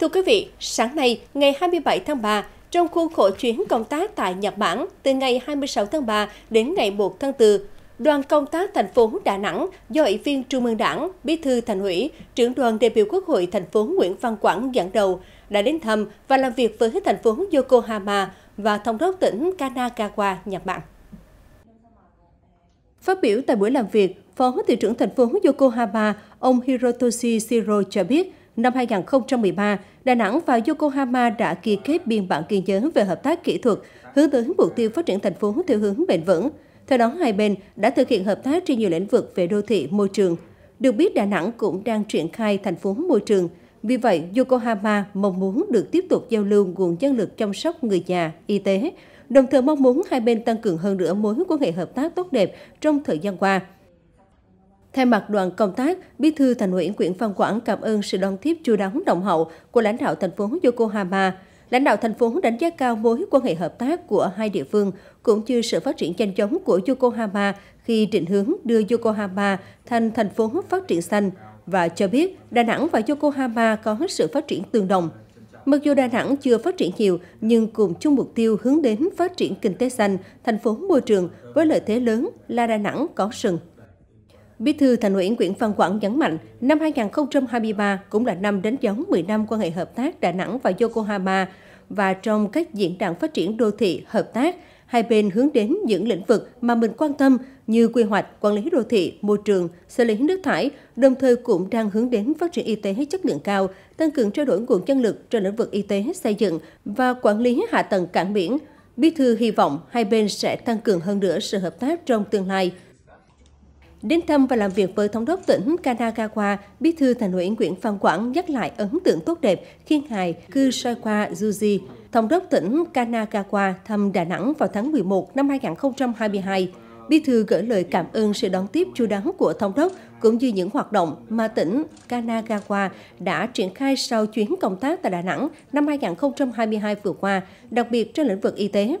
Thưa quý vị, sáng nay, ngày 27 tháng 3, trong khuôn khổ chuyến công tác tại Nhật Bản từ ngày 26 tháng 3 đến ngày 1 tháng 4, đoàn công tác thành phố Đà Nẵng do Ủy viên Trung ương Đảng, Bí thư Thành ủy, trưởng đoàn đại biểu Quốc hội thành phố Nguyễn Văn Quảng dẫn đầu đã đến thăm và làm việc với thành phố Yokohama và thống đốc tỉnh Kanagawa, Nhật Bản. Phát biểu tại buổi làm việc, Phó Thị trưởng thành phố Yokohama, ông Hirotoshi Shiro cho biết, năm 2013, Đà Nẵng và Yokohama đã ký kết biên bản kiên giới về hợp tác kỹ thuật, hướng tới mục tiêu phát triển thành phố theo hướng bền vững. Theo đó, hai bên đã thực hiện hợp tác trên nhiều lĩnh vực về đô thị, môi trường. Được biết, Đà Nẵng cũng đang triển khai thành phố môi trường. Vì vậy, Yokohama mong muốn được tiếp tục giao lưu nguồn nhân lực chăm sóc người già, y tế, đồng thời mong muốn hai bên tăng cường hơn nữa mối quan hệ hợp tác tốt đẹp trong thời gian qua – Thay mặt đoàn công tác, Bí thư Thành ủy Nguyễn Văn Quảng cảm ơn sự đón tiếp chu đáo đồng hậu của lãnh đạo thành phố Yokohama. Lãnh đạo thành phố đánh giá cao mối quan hệ hợp tác của hai địa phương, cũng như sự phát triển nhanh chóng của Yokohama khi định hướng đưa Yokohama thành thành phố phát triển xanh và cho biết Đà Nẵng và Yokohama có sự phát triển tương đồng. Mặc dù Đà Nẵng chưa phát triển nhiều, nhưng cùng chung mục tiêu hướng đến phát triển kinh tế xanh, thành phố môi trường với lợi thế lớn là Đà Nẵng có sừng. Bí thư Thành ủy Nguyễn Văn Quảng nhấn mạnh, năm 2023 cũng là năm đánh dấu 10 năm quan hệ hợp tác Đà Nẵng và Yokohama và trong các diễn đàn phát triển đô thị hợp tác, hai bên hướng đến những lĩnh vực mà mình quan tâm như quy hoạch, quản lý đô thị, môi trường, xử lý nước thải, đồng thời cũng đang hướng đến phát triển y tế chất lượng cao, tăng cường trao đổi nguồn nhân lực trên lĩnh vực y tế xây dựng và quản lý hạ tầng cảng biển. Bí thư hy vọng hai bên sẽ tăng cường hơn nữa sự hợp tác trong tương lai, Đến thăm và làm việc với Thống đốc tỉnh Kanagawa, Bí thư Thành ủy Nguyễn Phan Quảng nhắc lại ấn tượng tốt đẹp khi ngài Kusaiwa Juji, Thống đốc tỉnh Kanagawa thăm Đà Nẵng vào tháng 11 năm 2022. Bí thư gửi lời cảm ơn sự đón tiếp chu đáo của thống đốc cũng như những hoạt động mà tỉnh Kanagawa đã triển khai sau chuyến công tác tại Đà Nẵng năm 2022 vừa qua, đặc biệt trong lĩnh vực y tế.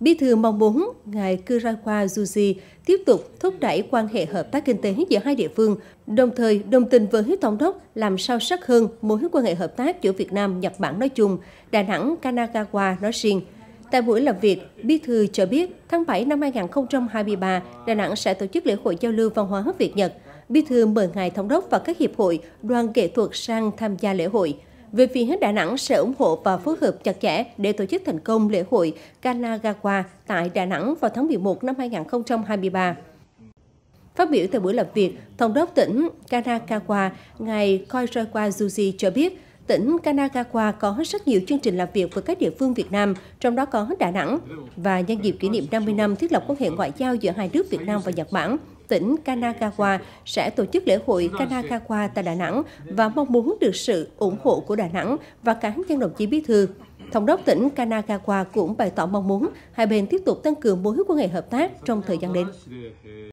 Bí thư mong muốn ngài Kurawa Juji tiếp tục thúc đẩy quan hệ hợp tác kinh tế giữa hai địa phương, đồng thời đồng tình với tổng đốc làm sâu sắc hơn mối quan hệ hợp tác giữa Việt Nam Nhật Bản nói chung, Đà Nẵng Kanagawa nói riêng. Tại buổi làm việc, Bí thư cho biết tháng 7 năm 2023, Đà Nẵng sẽ tổ chức lễ hội giao lưu văn hóa Việt Nhật. Bí thư mời ngài thống đốc và các hiệp hội, đoàn nghệ thuật sang tham gia lễ hội. Về phía Đà Nẵng sẽ ủng hộ và phối hợp chặt chẽ để tổ chức thành công lễ hội Kanagawa tại Đà Nẵng vào tháng 11 năm 2023. Phát biểu tại buổi làm việc, Thống đốc tỉnh Kanagawa, ngài Koirawa Juji cho biết, tỉnh Kanagawa có rất nhiều chương trình làm việc với các địa phương Việt Nam, trong đó có Đà Nẵng. Và nhân dịp kỷ niệm 50 năm thiết lập quan hệ ngoại giao giữa hai nước Việt Nam và Nhật Bản, tỉnh Kanagawa sẽ tổ chức lễ hội Kanagawa tại Đà Nẵng và mong muốn được sự ủng hộ của Đà Nẵng và cán dân đồng chí Bí thư. Thống đốc tỉnh Kanagawa cũng bày tỏ mong muốn hai bên tiếp tục tăng cường mối quan hệ hợp tác trong thời gian đến.